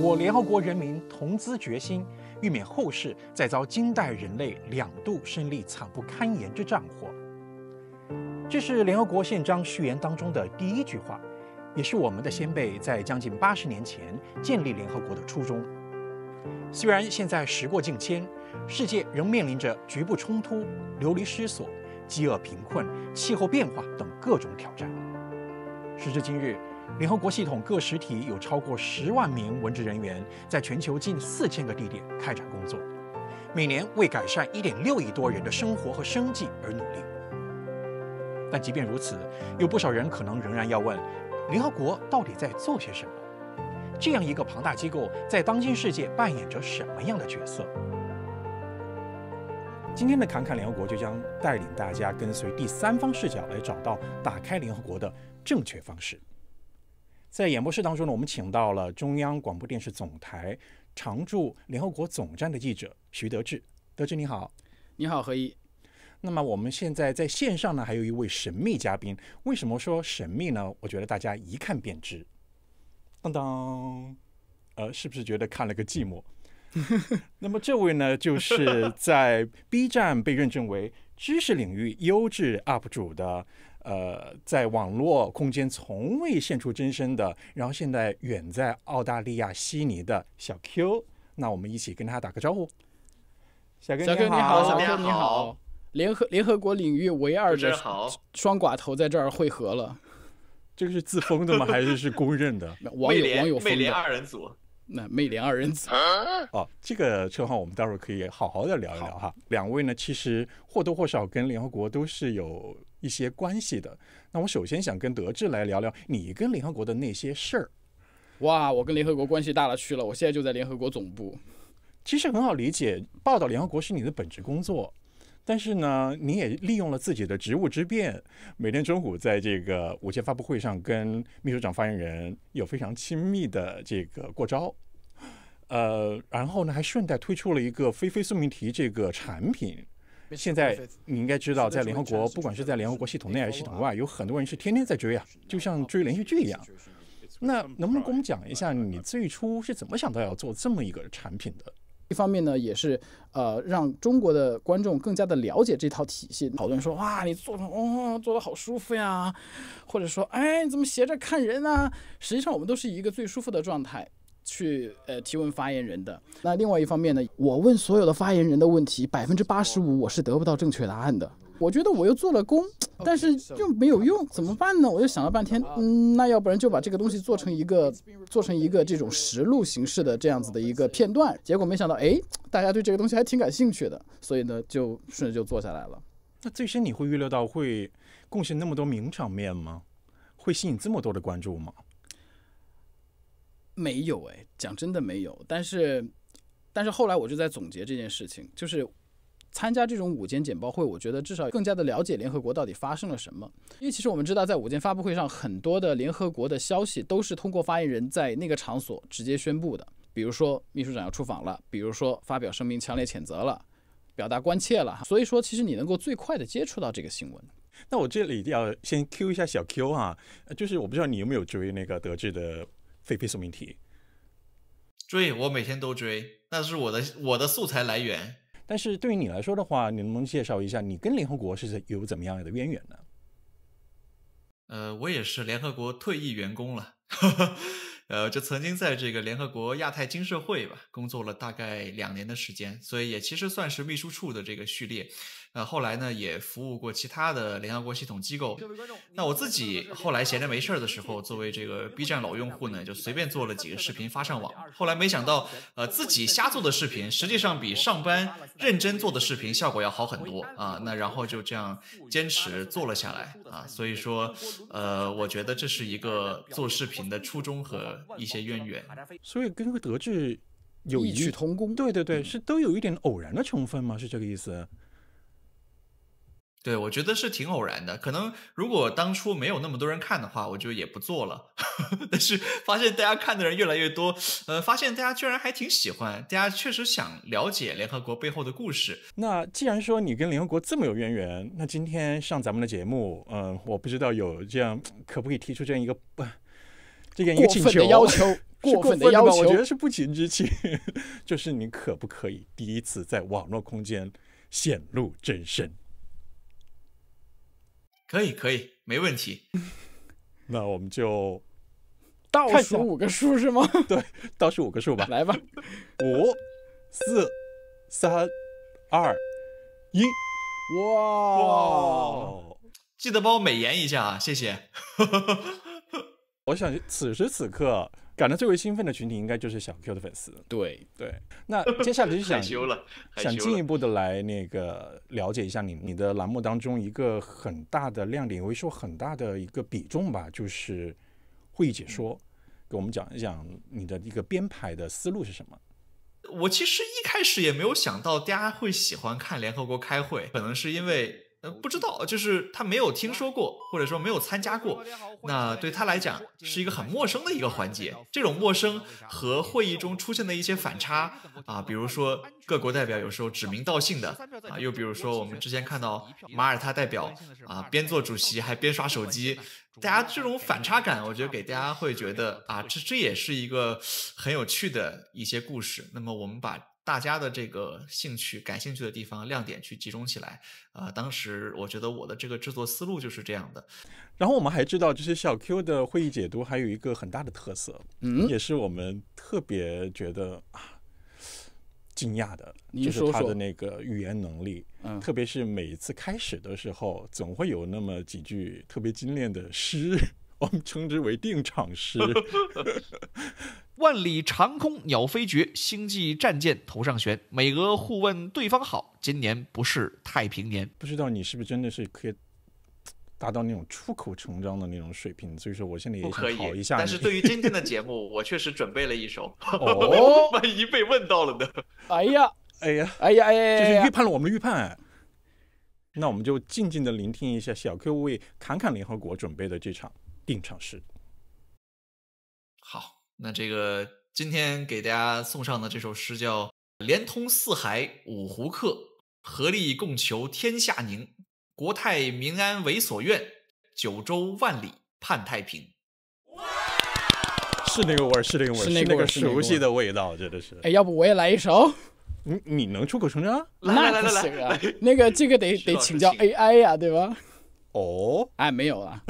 我联合国人民同兹决心，欲免后世再遭金代人类两度胜利惨不堪言之战火。这是联合国宪章序言当中的第一句话，也是我们的先辈在将近八十年前建立联合国的初衷。虽然现在时过境迁，世界仍面临着局部冲突、流离失所、饥饿贫困、气候变化等各种挑战。时至今日。联合国系统各实体有超过十万名文职人员，在全球近四千个地点开展工作，每年为改善一点六亿多人的生活和生计而努力。但即便如此，有不少人可能仍然要问：联合国到底在做些什么？这样一个庞大机构在当今世界扮演着什么样的角色？今天的侃侃联合国就将带领大家跟随第三方视角来找到打开联合国的正确方式。在演播室当中呢，我们请到了中央广播电视总台常驻联合国总站的记者徐德志。德志你好，你好何一。那么我们现在在线上呢，还有一位神秘嘉宾。为什么说神秘呢？我觉得大家一看便知。当当，呃，是不是觉得看了个寂寞？那么这位呢，就是在 B 站被认证为知识领域优质 UP 主的。呃，在网络空间从未现出真身的，然后现在远在澳大利亚悉尼的小 Q，那我们一起跟他打个招呼。小 Q 你好，小 Q 你好，联合联合国领域唯二的双寡头在这儿会合了。这个是自封的吗？还是是公认的？网友网友，美联二人组，那魅联二人组哦，这个称号我们待会儿可以好好的聊一聊哈。两位呢，其实或多或少跟联合国都是有。一些关系的，那我首先想跟德志来聊聊你跟联合国的那些事儿。哇，我跟联合国关系大了去了，我现在就在联合国总部。其实很好理解，报道联合国是你的本职工作，但是呢，你也利用了自己的职务之便，每天中午在这个午间发布会上跟秘书长发言人有非常亲密的这个过招。呃，然后呢，还顺带推出了一个“菲菲宿命题”这个产品。现在你应该知道，在联合国，不管是在联合国系统内还是系统外，有很多人是天天在追啊，就像追连续剧一样。那能不能跟我们讲一下，你最初是怎么想到要做这么一个产品的？一方面呢，也是呃，让中国的观众更加的了解这套体系。好多人说，哇，你做的哦，做的好舒服呀，或者说，哎，你怎么斜着看人呢？实际上，我们都是以一个最舒服的状态。去呃提问发言人的。那另外一方面呢，我问所有的发言人的问题，百分之八十五我是得不到正确答案的。我觉得我又做了功，但是又没有用，怎么办呢？我又想了半天，嗯，那要不然就把这个东西做成一个，做成一个这种实录形式的这样子的一个片段。结果没想到，哎，大家对这个东西还挺感兴趣的，所以呢，就顺着就做下来了。那最先你会预料到会贡献那么多名场面吗？会吸引这么多的关注吗？没有哎，讲真的没有。但是，但是后来我就在总结这件事情，就是参加这种午间简报会，我觉得至少更加的了解联合国到底发生了什么。因为其实我们知道，在午间发布会上，很多的联合国的消息都是通过发言人在那个场所直接宣布的，比如说秘书长要出访了，比如说发表声明强烈谴责了，表达关切了。所以说，其实你能够最快的接触到这个新闻。那我这里要先 Q 一下小 Q 啊，就是我不知道你有没有追那个德智的。非配送命题。追我每天都追，那是我的我的素材来源。但是对于你来说的话，你能不能介绍一下你跟联合国是有怎么样的渊源呢？呃，我也是联合国退役员工了，呃，就曾经在这个联合国亚太经社会吧工作了大概两年的时间，所以也其实算是秘书处的这个序列。呃，后来呢也服务过其他的联合国系统机构。那我自己后来闲着没事儿的时候，作为这个 B 站老用户呢，就随便做了几个视频发上网。后来没想到，呃，自己瞎做的视频实际上比上班认真做的视频效果要好很多啊。那然后就这样坚持做了下来啊。所以说，呃，我觉得这是一个做视频的初衷和一些渊源。所以跟个德智有异曲同工？对对对，是都有一点偶然的成分吗？是这个意思？对，我觉得是挺偶然的。可能如果当初没有那么多人看的话，我就也不做了。但是发现大家看的人越来越多，呃，发现大家居然还挺喜欢，大家确实想了解联合国背后的故事。那既然说你跟联合国这么有渊源，那今天上咱们的节目，嗯，我不知道有这样可不可以提出这样一个不这样一个请求，过要求，过分的要求，我觉得是不情之请。就是你可不可以第一次在网络空间显露真身？可以，可以，没问题。那我们就倒数五个数是吗？对，倒数五个数吧，来吧，五、四、三、二、一，哇！记得帮我美颜一下啊，谢谢。我想此时此刻。感到最为兴奋的群体应该就是小 Q 的粉丝。对对，那接下来就想想 进一步的来那个了解一下你你的栏目当中一个很大的亮点，或者说很大的一个比重吧，就是会议解说，给我们讲一讲你的一个编排的思路是什么？我其实一开始也没有想到大家会喜欢看联合国开会，可能是因为。不知道，就是他没有听说过，或者说没有参加过，那对他来讲是一个很陌生的一个环节。这种陌生和会议中出现的一些反差啊，比如说各国代表有时候指名道姓的啊，又比如说我们之前看到马耳他代表啊，边做主席还边刷手机，大家这种反差感，我觉得给大家会觉得啊，这这也是一个很有趣的一些故事。那么我们把。大家的这个兴趣、感兴趣的地方、亮点去集中起来，啊，当时我觉得我的这个制作思路就是这样的。然后我们还知道，就是小 Q 的会议解读还有一个很大的特色，嗯，也是我们特别觉得啊惊讶的，就是他的那个语言能力，嗯，特别是每一次开始的时候，总会有那么几句特别精炼的诗。我们称之为定场诗。万里长空鸟飞绝，星际战舰头上悬。美俄互问对方好，今年不是太平年。不知道你是不是真的是可以达到那种出口成章的那种水平？所以说，我现在也可以考一下。但是对于今天的节目，我确实准备了一首。哦，万一被问到了呢？哎呀，哎呀，哎呀，哎，呀，就是预判了我们的预判。那我们就静静的聆听一下小 Q 为侃侃联合国准备的这场。定场诗。好，那这个今天给大家送上的这首诗叫《连通四海五湖客，合力共求天下宁，国泰民安为所愿，九州万里盼太平》。是那个味儿，是那个味儿，是那个熟悉的味道，真的是。哎，要不我也来一首？你你能出口成章？那不行啊，那个这个得 得请教 AI 呀，对吧？哦，哎，没有啊。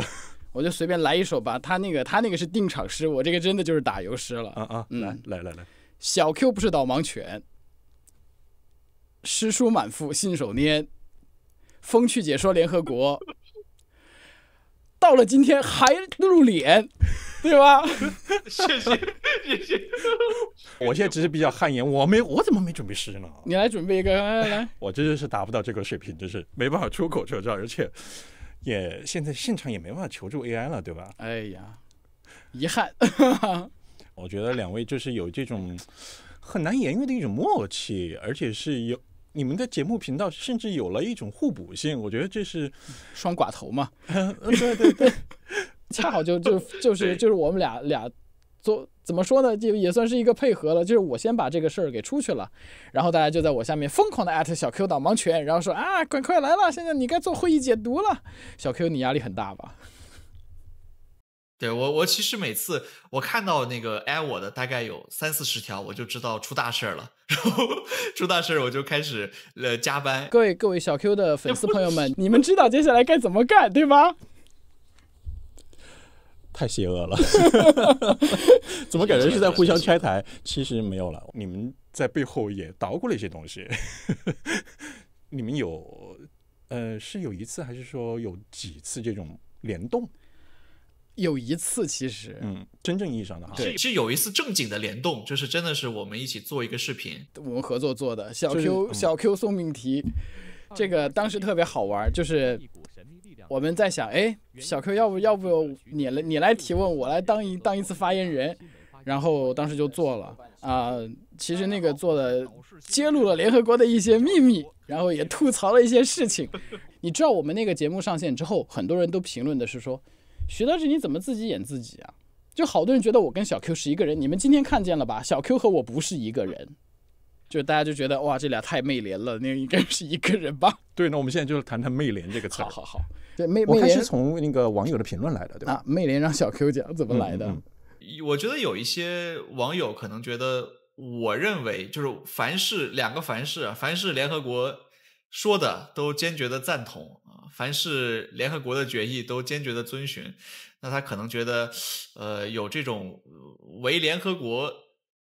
我就随便来一首吧，他那个他那个是定场诗，我这个真的就是打油诗了。啊啊，来来来来，小 Q 不是导盲犬，诗书满腹信手拈，风趣解说联合国，到了今天还露脸，对吧？谢谢谢谢，我现在只是比较汗颜，我没我怎么没准备诗呢？你来准备一个来，我真的是达不到这个水平，真是没办法出口成章，而且。也现在现场也没办法求助 AI 了，对吧？哎呀，遗憾。我觉得两位就是有这种很难言喻的一种默契，而且是有你们的节目频道甚至有了一种互补性。我觉得这是双寡头嘛？对对对，恰好就就就是就是我们俩俩。做怎么说呢？就也算是一个配合了，就是我先把这个事儿给出去了，然后大家就在我下面疯狂的艾特小 Q 导盲犬，然后说啊，快快来了，现在你该做会议解读了，小 Q 你压力很大吧？对我我其实每次我看到那个艾我的大概有三四十条，我就知道出大事儿了，然后出大事儿我就开始呃加班。各位各位小 Q 的粉丝朋友们，你们知道接下来该怎么干，对吗？太邪恶了，怎么感觉是在互相拆台？其实没有了，你们在背后也捣鼓了一些东西。你们有呃，是有一次还是说有几次这种联动？有一次，其实，嗯，真正意义上的其是有一次正经的联动，就是真的是我们一起做一个视频，我们合作做的小 Q 小 Q 送命题，这个当时特别好玩，就是。我们在想，哎，小 Q，要不要不你来你来提问，我来当一当一次发言人，然后当时就做了啊。其实那个做的揭露了联合国的一些秘密，然后也吐槽了一些事情。你知道我们那个节目上线之后，很多人都评论的是说，徐德志你怎么自己演自己啊？就好多人觉得我跟小 Q 是一个人，你们今天看见了吧？小 Q 和我不是一个人。就大家就觉得哇，这俩太媚联了，那应该是一个人吧？对，那我们现在就谈谈“媚联”这个词。好好好，对，媚联，我开是从那个网友的评论来的，对吧？媚联让小 Q 讲怎么来的？我觉得有一些网友可能觉得，我认为就是凡是两个凡是，凡是联合国说的都坚决的赞同啊，凡是联合国的决议都坚决的遵循。那他可能觉得，呃，有这种为联合国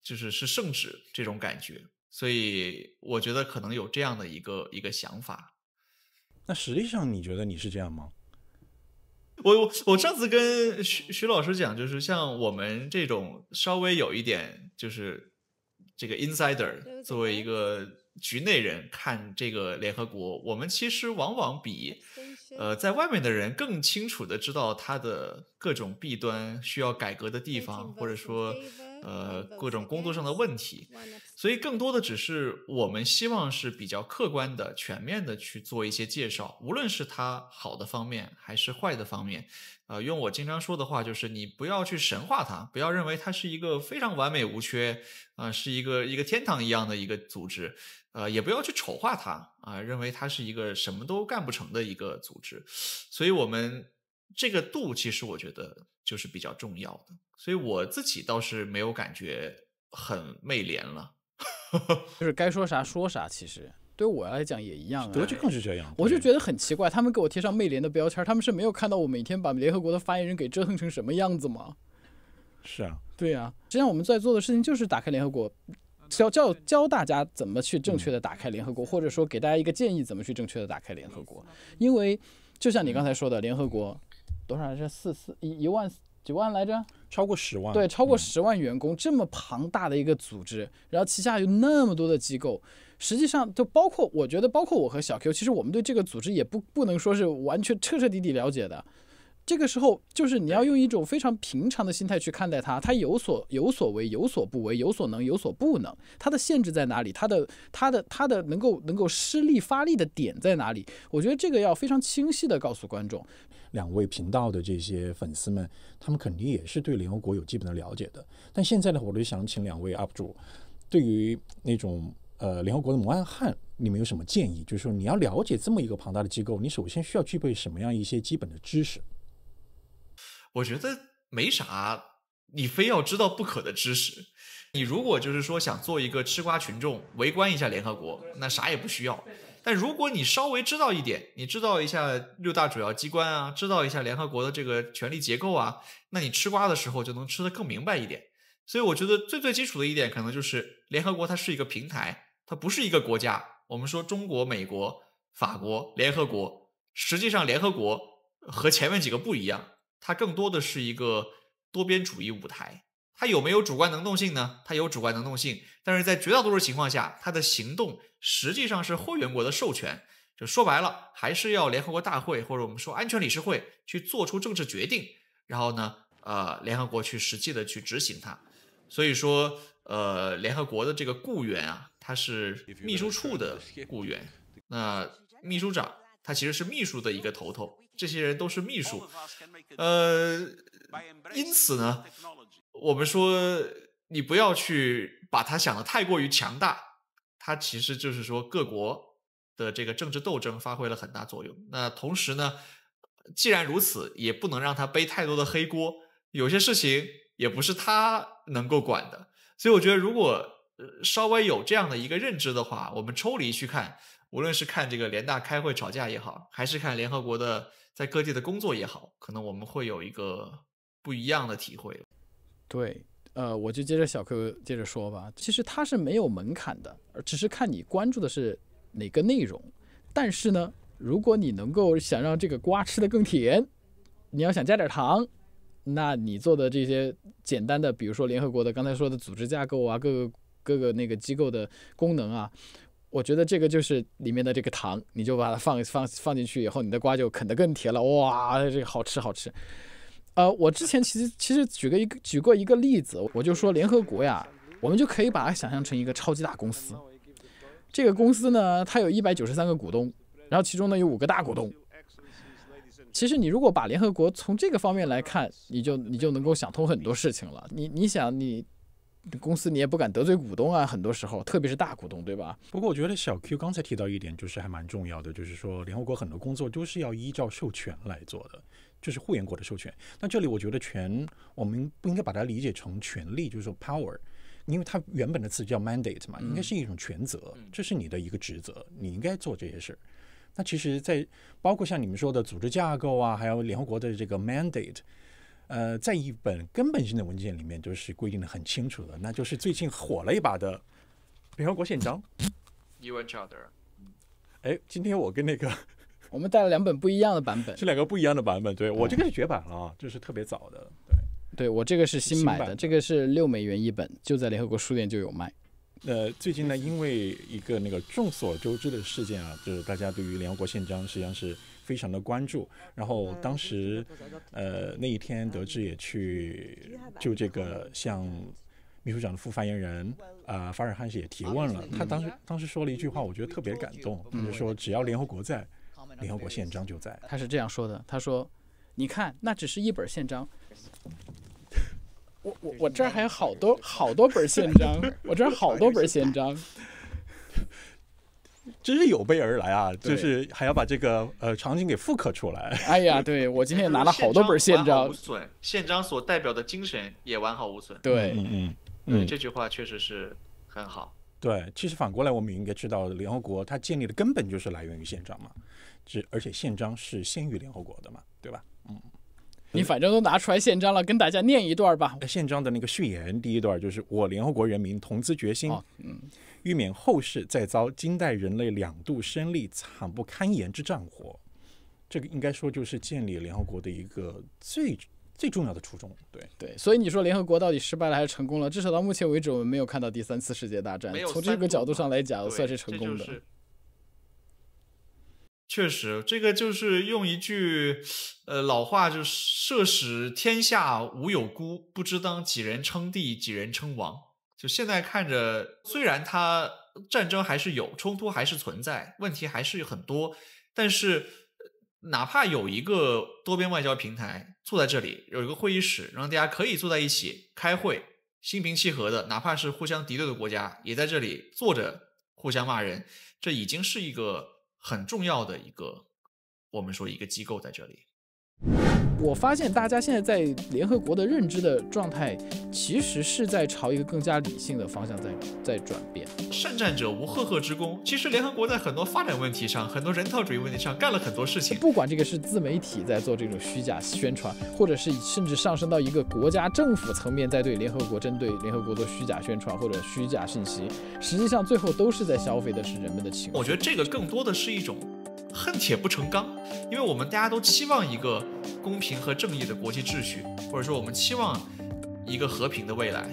就是是圣旨这种感觉。所以我觉得可能有这样的一个一个想法，那实际上你觉得你是这样吗？我我我上次跟徐徐老师讲，就是像我们这种稍微有一点就是这个 insider 作为一个局内人看这个联合国，我们其实往往比呃在外面的人更清楚的知道它的。各种弊端需要改革的地方，或者说，呃，各种工作上的问题，所以更多的只是我们希望是比较客观的、全面的去做一些介绍，无论是它好的方面还是坏的方面，呃，用我经常说的话就是，你不要去神化它，不要认为它是一个非常完美无缺啊，是一个一个天堂一样的一个组织，呃，也不要去丑化它啊，认为它是一个什么都干不成的一个组织，所以我们。这个度其实我觉得就是比较重要的，所以我自己倒是没有感觉很媚联了，就是该说啥说啥。其实对我来讲也一样，德就更是这样。我就觉得很奇怪，他们给我贴上媚联的标签，他们是没有看到我每天把联合国的发言人给折腾成什么样子吗？是啊，对啊，实际上我们在做的事情就是打开联合国，教教教大家怎么去正确的打开联合国，或者说给大家一个建议怎么去正确的打开联合国。因为就像你刚才说的，联合国。多少来着？四四一一万几万来着？超过十万。对，超过十万员工，这么庞大的一个组织，然后旗下有那么多的机构，实际上就包括，我觉得包括我和小 Q，其实我们对这个组织也不不能说是完全彻彻底底了解的。这个时候，就是你要用一种非常平常的心态去看待它，它有所有所为，有所不为，有所能，有所不能，它的限制在哪里？它的它的它的能够能够施力发力的点在哪里？我觉得这个要非常清晰的告诉观众。两位频道的这些粉丝们，他们肯定也是对联合国有基本的了解的。但现在呢，我就想请两位 UP 主，对于那种呃联合国的摩案汉，你们有什么建议？就是说，你要了解这么一个庞大的机构，你首先需要具备什么样一些基本的知识？我觉得没啥你非要知道不可的知识。你如果就是说想做一个吃瓜群众，围观一下联合国，那啥也不需要。但如果你稍微知道一点，你知道一下六大主要机关啊，知道一下联合国的这个权力结构啊，那你吃瓜的时候就能吃得更明白一点。所以我觉得最最基础的一点，可能就是联合国它是一个平台，它不是一个国家。我们说中国、美国、法国、联合国，实际上联合国和前面几个不一样，它更多的是一个多边主义舞台。它有没有主观能动性呢？它有主观能动性，但是在绝大多数情况下，它的行动实际上是会员国的授权。就说白了，还是要联合国大会或者我们说安全理事会去做出政治决定，然后呢，呃，联合国去实际的去执行它。所以说，呃，联合国的这个雇员啊，他是秘书处的雇员。那秘书长他其实是秘书的一个头头，这些人都是秘书。呃，因此呢。我们说，你不要去把它想的太过于强大，它其实就是说各国的这个政治斗争发挥了很大作用。那同时呢，既然如此，也不能让他背太多的黑锅。有些事情也不是他能够管的。所以我觉得，如果稍微有这样的一个认知的话，我们抽离去看，无论是看这个联大开会吵架也好，还是看联合国的在各地的工作也好，可能我们会有一个不一样的体会。对，呃，我就接着小 Q 接着说吧。其实它是没有门槛的，只是看你关注的是哪个内容。但是呢，如果你能够想让这个瓜吃得更甜，你要想加点糖，那你做的这些简单的，比如说联合国的刚才说的组织架构啊，各个各个那个机构的功能啊，我觉得这个就是里面的这个糖，你就把它放放放进去以后，你的瓜就啃得更甜了。哇，这个好吃好吃。呃，我之前其实其实举个一个举过一个例子，我就说联合国呀，我们就可以把它想象成一个超级大公司。这个公司呢，它有一百九十三个股东，然后其中呢有五个大股东。其实你如果把联合国从这个方面来看，你就你就能够想通很多事情了。你你想，你公司你也不敢得罪股东啊，很多时候，特别是大股东，对吧？不过我觉得小 Q 刚才提到一点，就是还蛮重要的，就是说联合国很多工作都是要依照授权来做的。就是护眼国的授权。那这里我觉得权，我们不应该把它理解成权力，就是说 power，因为它原本的词叫 mandate 嘛，应该是一种权责，这是你的一个职责，你应该做这些事儿。那其实，在包括像你们说的组织架构啊，还有联合国的这个 mandate，呃，在一本根本性的文件里面都是规定的很清楚的，那就是最近火了一把的联合国宪章。You each other。哎，今天我跟那个。我们带了两本不一样的版本，是两个不一样的版本。对我这个是绝版了，这是特别早的。对，对我这个是新买的，这个是六美元一本，就在联合国书店就有卖。呃，最近呢，因为一个那个众所周知的事件啊，就是大家对于联合国宪章实际上是非常的关注。然后当时，呃，那一天德志也去就这个向秘书长的副发言人啊法尔汉是也提问了。他当时当时说了一句话，我觉得特别感动，就是说只要联合国在。联合国宪章就在。他是这样说的：“他说，你看，那只是一本宪章。我我我这儿还有好多好多本宪章，我这儿好多本宪章，真是有备而来啊！就是还要把这个呃场景给复刻出来。哎呀，对我今天也拿了好多本宪章，宪章所代表的精神也完好无损。对，嗯嗯嗯，这句话确实是很好。”对，其实反过来我们也应该知道，联合国它建立的根本就是来源于宪章嘛，这而且宪章是先于联合国的嘛，对吧？嗯，你反正都拿出来宪章了，跟大家念一段吧。宪章的那个序言第一段就是“我联合国人民同资决心，嗯，欲免后世再遭今代人类两度生力惨不堪言之战火”，这个应该说就是建立联合国的一个最。最重要的初衷，对对，所以你说联合国到底失败了还是成功了？至少到目前为止，我们没有看到第三次世界大战。从这个角度上来讲，算是成功的。确实，这个就是用一句呃老话，就“是“社使天下无有孤，不知当几人称帝，几人称王。”就现在看着，虽然它战争还是有，冲突还是存在，问题还是很多，但是。哪怕有一个多边外交平台坐在这里，有一个会议室，让大家可以坐在一起开会，心平气和的，哪怕是互相敌对的国家，也在这里坐着互相骂人，这已经是一个很重要的一个，我们说一个机构在这里。我发现大家现在在联合国的认知的状态，其实是在朝一个更加理性的方向在在转变。善战者无赫赫之功，其实联合国在很多发展问题上、很多人道主义问题上干了很多事情。不管这个是自媒体在做这种虚假宣传，或者是甚至上升到一个国家政府层面在对联合国针对联合国做虚假宣传或者虚假信息，实际上最后都是在消费的是人们的情。我觉得这个更多的是一种。恨铁不成钢，因为我们大家都期望一个公平和正义的国际秩序，或者说我们期望一个和平的未来。